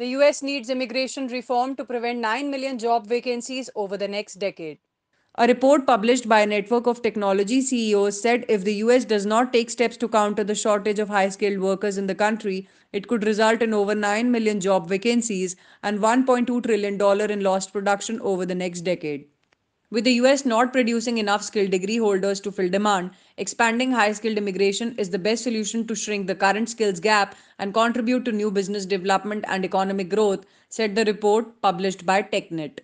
The US needs immigration reform to prevent 9 million job vacancies over the next decade. A report published by a network of technology CEOs said if the US does not take steps to counter the shortage of high skilled workers in the country, it could result in over 9 million job vacancies and $1.2 trillion in lost production over the next decade. With the US not producing enough skilled degree holders to fill demand, expanding high skilled immigration is the best solution to shrink the current skills gap and contribute to new business development and economic growth, said the report published by TechNet.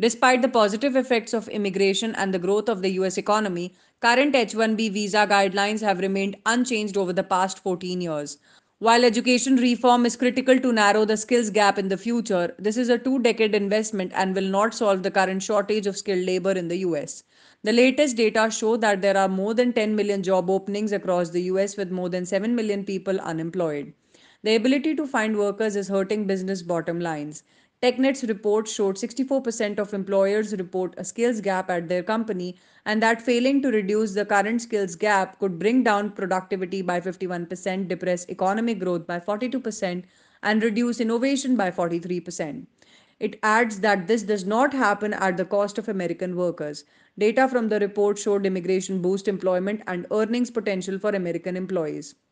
Despite the positive effects of immigration and the growth of the US economy, current H 1B visa guidelines have remained unchanged over the past 14 years. While education reform is critical to narrow the skills gap in the future, this is a two decade investment and will not solve the current shortage of skilled labor in the US. The latest data show that there are more than 10 million job openings across the US with more than 7 million people unemployed. The ability to find workers is hurting business bottom lines. TechNet's report showed 64% of employers report a skills gap at their company, and that failing to reduce the current skills gap could bring down productivity by 51%, depress economic growth by 42%, and reduce innovation by 43%. It adds that this does not happen at the cost of American workers. Data from the report showed immigration boost employment and earnings potential for American employees.